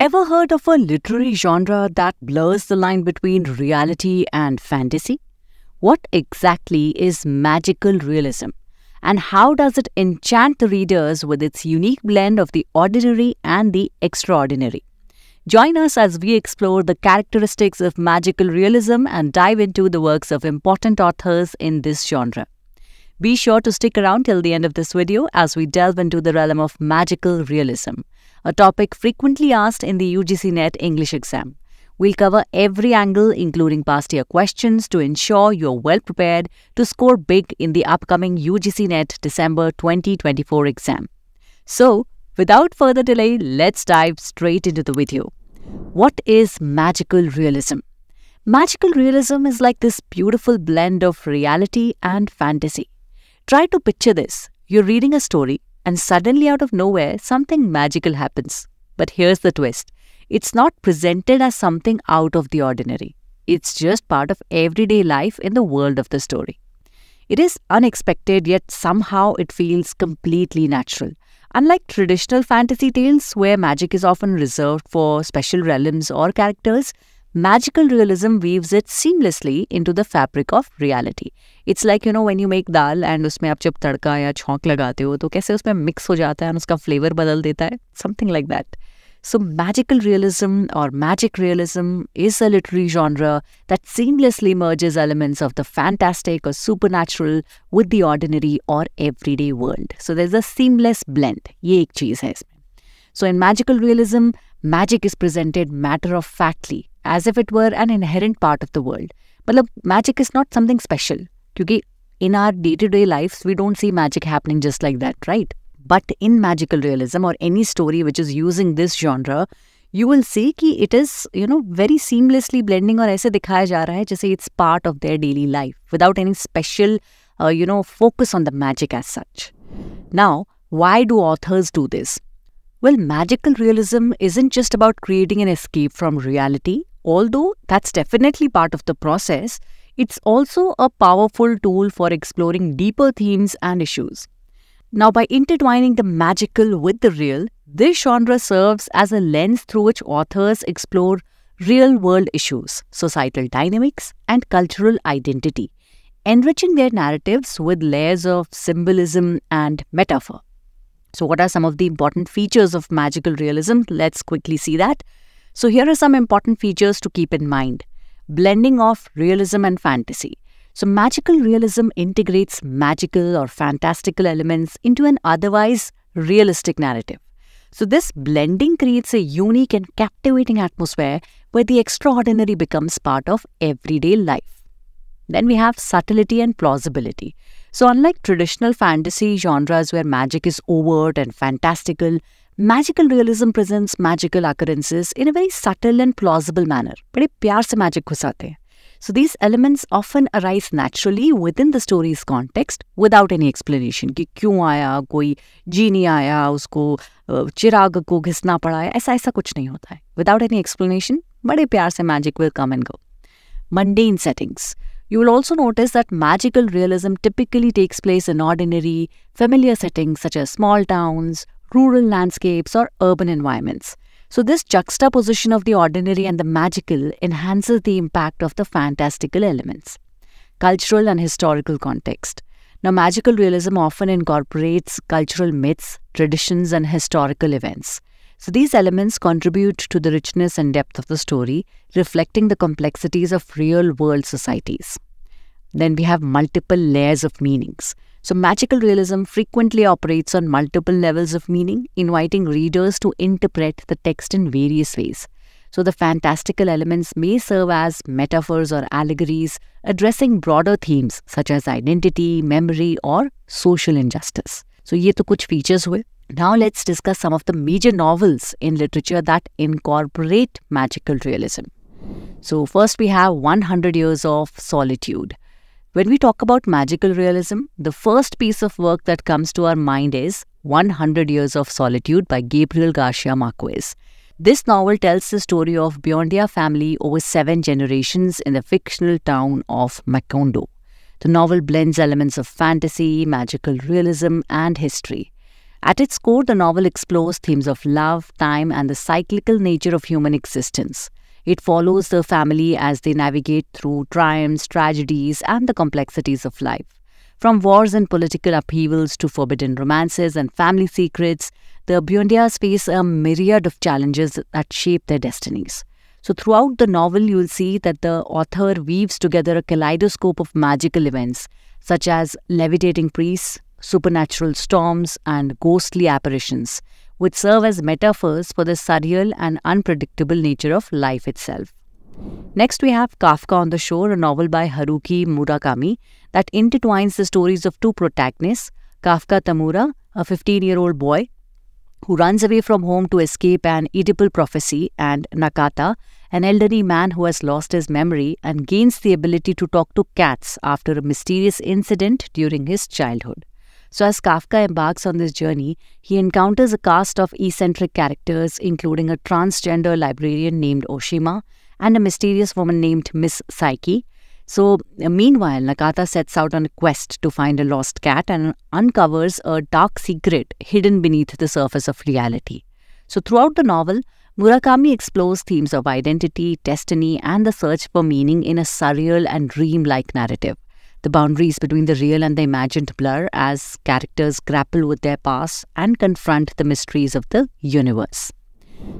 Ever heard of a literary genre that blurs the line between reality and fantasy? What exactly is magical realism? And how does it enchant the readers with its unique blend of the ordinary and the extraordinary? Join us as we explore the characteristics of magical realism and dive into the works of important authors in this genre. Be sure to stick around till the end of this video as we delve into the realm of magical realism a topic frequently asked in the UGC NET English exam. We'll cover every angle, including past year questions, to ensure you're well prepared to score big in the upcoming UGC NET December 2024 exam. So, without further delay, let's dive straight into the video. What is magical realism? Magical realism is like this beautiful blend of reality and fantasy. Try to picture this. You're reading a story and suddenly out of nowhere, something magical happens. But here's the twist it's not presented as something out of the ordinary, it's just part of everyday life in the world of the story. It is unexpected, yet somehow it feels completely natural. Unlike traditional fantasy tales, where magic is often reserved for special realms or characters, magical realism weaves it seamlessly into the fabric of reality. It's like, you know, when you make dal and उसमें आप जब तड़का या छोंक लगाते हो तो कैसे उसमें mix हो जाता है और उसका flavour बदल देता है something like that. So, magical realism or magic realism is a literary genre that seamlessly merges elements of the fantastic or supernatural with the ordinary or everyday world. So, there's a seamless blend. ये एक चीज़ है इसमें so in magical realism, magic is presented matter of factly, as if it were an inherent part of the world. But look, magic is not something special. Because in our day to day lives, we don't see magic happening just like that, right? But in magical realism or any story which is using this genre, you will see that it is, you know, very seamlessly blending or aise dikhaya ja raha hai, jaise it's part of their daily life without any special, uh, you know, focus on the magic as such. Now, why do authors do this? Well, magical realism isn't just about creating an escape from reality, although that's definitely part of the process, it's also a powerful tool for exploring deeper themes and issues. Now, by intertwining the magical with the real, this genre serves as a lens through which authors explore real world issues, societal dynamics, and cultural identity, enriching their narratives with layers of symbolism and metaphor. So what are some of the important features of magical realism? Let's quickly see that. So here are some important features to keep in mind. Blending of realism and fantasy. So magical realism integrates magical or fantastical elements into an otherwise realistic narrative. So this blending creates a unique and captivating atmosphere where the extraordinary becomes part of everyday life. Then we have subtlety and plausibility. So, unlike traditional fantasy genres where magic is overt and fantastical, magical realism presents magical occurrences in a very subtle and plausible manner. बड़े प्यार magic घुसाते So these elements often arise naturally within the story's context without any explanation Ki क्यों आया कोई जीनी आया उसको चिराग को घिसना पड़ा है ऐसा ऐसा कुछ नहीं होता है Without any explanation बड़े प्यार से magic will come and go. Mundane settings. You will also notice that magical realism typically takes place in ordinary, familiar settings such as small towns, rural landscapes, or urban environments. So, this juxtaposition of the ordinary and the magical enhances the impact of the fantastical elements. Cultural and historical context. Now, magical realism often incorporates cultural myths, traditions, and historical events. So these elements contribute to the richness and depth of the story, reflecting the complexities of real-world societies. Then we have multiple layers of meanings. So magical realism frequently operates on multiple levels of meaning, inviting readers to interpret the text in various ways. So the fantastical elements may serve as metaphors or allegories, addressing broader themes such as identity, memory, or social injustice. So these are some features हुए now let's discuss some of the major novels in literature that incorporate magical realism. So first we have 100 Years of Solitude. When we talk about magical realism, the first piece of work that comes to our mind is 100 Years of Solitude by Gabriel Garcia Marquez. This novel tells the story of Biondia family over seven generations in the fictional town of Macondo. The novel blends elements of fantasy, magical realism and history. At its core, the novel explores themes of love, time, and the cyclical nature of human existence. It follows the family as they navigate through triumphs, tragedies, and the complexities of life. From wars and political upheavals to forbidden romances and family secrets, the Biondias face a myriad of challenges that shape their destinies. So, throughout the novel, you will see that the author weaves together a kaleidoscope of magical events, such as levitating priests, supernatural storms, and ghostly apparitions, which serve as metaphors for the surreal and unpredictable nature of life itself. Next, we have Kafka on the Shore, a novel by Haruki Murakami that intertwines the stories of two protagonists, Kafka Tamura, a 15 year old boy who runs away from home to escape an Oedipal prophecy, and Nakata, an elderly man who has lost his memory and gains the ability to talk to cats after a mysterious incident during his childhood. So, as Kafka embarks on this journey, he encounters a cast of eccentric characters, including a transgender librarian named Oshima and a mysterious woman named Miss Psyche. So, uh, meanwhile, Nakata sets out on a quest to find a lost cat and uncovers a dark secret hidden beneath the surface of reality. So, throughout the novel, Murakami explores themes of identity, destiny, and the search for meaning in a surreal and dreamlike narrative. The boundaries between the real and the imagined blur as characters grapple with their past and confront the mysteries of the universe.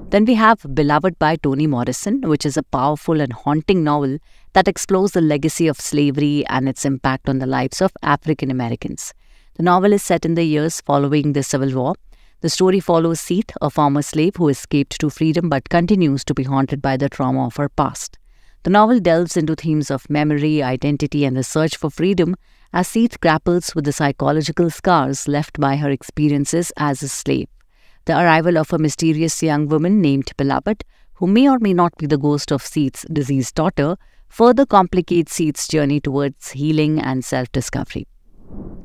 Then we have Beloved by Toni Morrison, which is a powerful and haunting novel that explores the legacy of slavery and its impact on the lives of African Americans. The novel is set in the years following the Civil War. The story follows Seath, a former slave who escaped to freedom but continues to be haunted by the trauma of her past. The novel delves into themes of memory, identity, and the search for freedom as Seeth grapples with the psychological scars left by her experiences as a slave. The arrival of a mysterious young woman named Pilabat, who may or may not be the ghost of Seeth's diseased daughter, further complicates Seeth's journey towards healing and self discovery.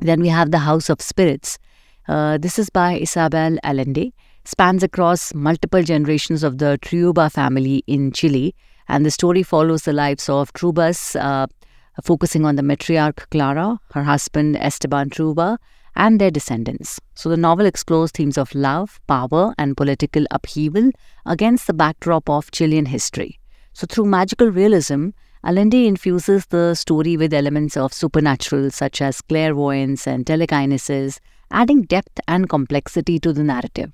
Then we have The House of Spirits. Uh, this is by Isabel Allende, spans across multiple generations of the Triuba family in Chile and the story follows the lives of Trubas, uh, focusing on the matriarch Clara, her husband Esteban Truba, and their descendants. So the novel explores themes of love, power, and political upheaval against the backdrop of Chilean history. So through magical realism, Allende infuses the story with elements of supernatural such as clairvoyance and telekinesis, adding depth and complexity to the narrative.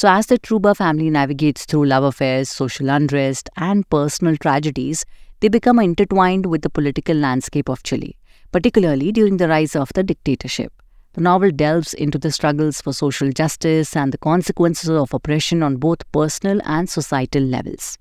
So, as the Truba family navigates through love affairs, social unrest, and personal tragedies, they become intertwined with the political landscape of Chile, particularly during the rise of the dictatorship. The novel delves into the struggles for social justice and the consequences of oppression on both personal and societal levels.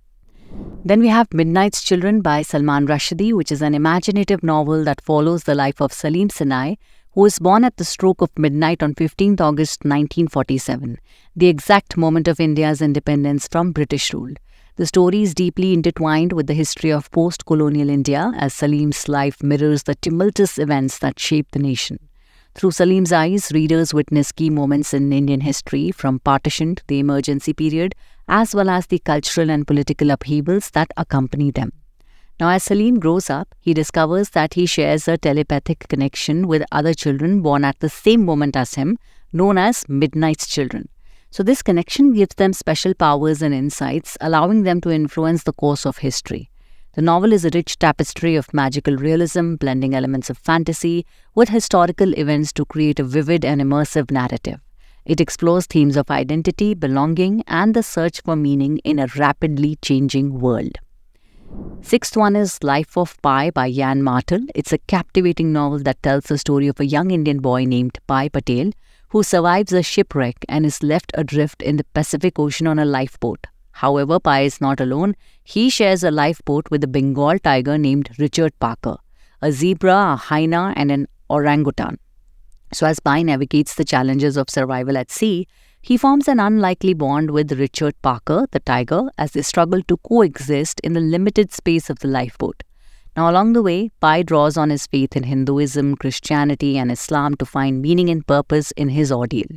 Then we have Midnight's Children by Salman Rushdie, which is an imaginative novel that follows the life of Salim Sinai, who was born at the stroke of midnight on 15 August 1947, the exact moment of India's independence from British rule. The story is deeply intertwined with the history of post colonial India, as Salim's life mirrors the tumultuous events that shaped the nation. Through Salim's eyes, readers witness key moments in Indian history, from partition to the emergency period, as well as the cultural and political upheavals that accompany them. Now, as Salim grows up, he discovers that he shares a telepathic connection with other children born at the same moment as him, known as Midnight's children. So, this connection gives them special powers and insights, allowing them to influence the course of history. The novel is a rich tapestry of magical realism, blending elements of fantasy with historical events to create a vivid and immersive narrative. It explores themes of identity, belonging, and the search for meaning in a rapidly changing world. Sixth one is Life of Pi by Jan Martel. It's a captivating novel that tells the story of a young Indian boy named Pi Patel who survives a shipwreck and is left adrift in the Pacific Ocean on a lifeboat. However, Pi is not alone. He shares a lifeboat with a Bengal tiger named Richard Parker, a zebra, a hyena, and an orangutan. So, as Pi navigates the challenges of survival at sea, he forms an unlikely bond with Richard Parker, the tiger, as they struggle to coexist in the limited space of the lifeboat. Now, along the way, Pai draws on his faith in Hinduism, Christianity, and Islam to find meaning and purpose in his ordeal.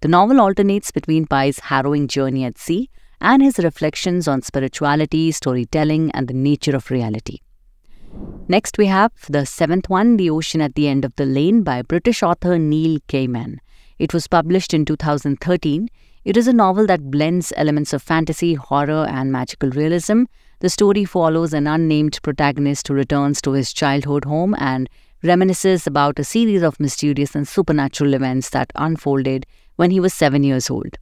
The novel alternates between Pai's harrowing journey at sea and his reflections on spirituality, storytelling, and the nature of reality. Next, we have the seventh one, The Ocean at the End of the Lane by British author Neil Gaiman. It was published in 2013. It is a novel that blends elements of fantasy, horror, and magical realism. The story follows an unnamed protagonist who returns to his childhood home and reminisces about a series of mysterious and supernatural events that unfolded when he was seven years old.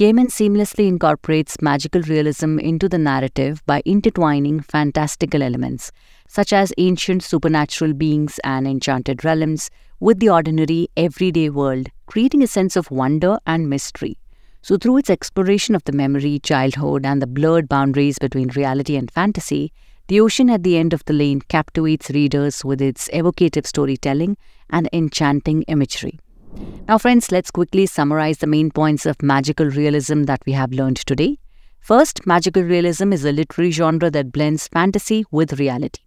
Gaiman seamlessly incorporates magical realism into the narrative by intertwining fantastical elements, such as ancient supernatural beings and enchanted realms, with the ordinary, everyday world, creating a sense of wonder and mystery. So, through its exploration of the memory, childhood, and the blurred boundaries between reality and fantasy, The Ocean at the End of the Lane captivates readers with its evocative storytelling and enchanting imagery. Now, friends, let's quickly summarize the main points of magical realism that we have learned today. First, magical realism is a literary genre that blends fantasy with reality.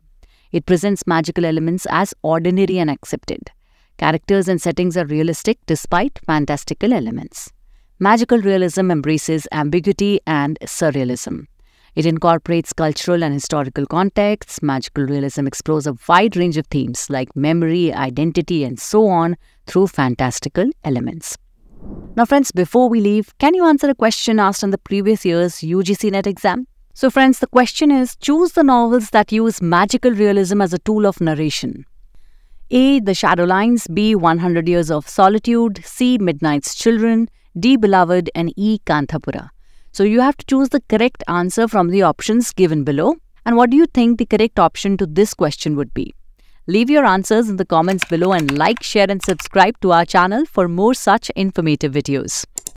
It presents magical elements as ordinary and accepted. Characters and settings are realistic despite fantastical elements. Magical realism embraces ambiguity and surrealism. It incorporates cultural and historical contexts. Magical realism explores a wide range of themes like memory, identity, and so on through fantastical elements. Now, friends, before we leave, can you answer a question asked in the previous year's UGC NET exam? So, friends, the question is choose the novels that use magical realism as a tool of narration. A. The Shadow Lines. B. 100 Years of Solitude, C. Midnight's Children, D. Beloved, and E. Kanthapura. So, you have to choose the correct answer from the options given below. And what do you think the correct option to this question would be? Leave your answers in the comments below and like, share and subscribe to our channel for more such informative videos.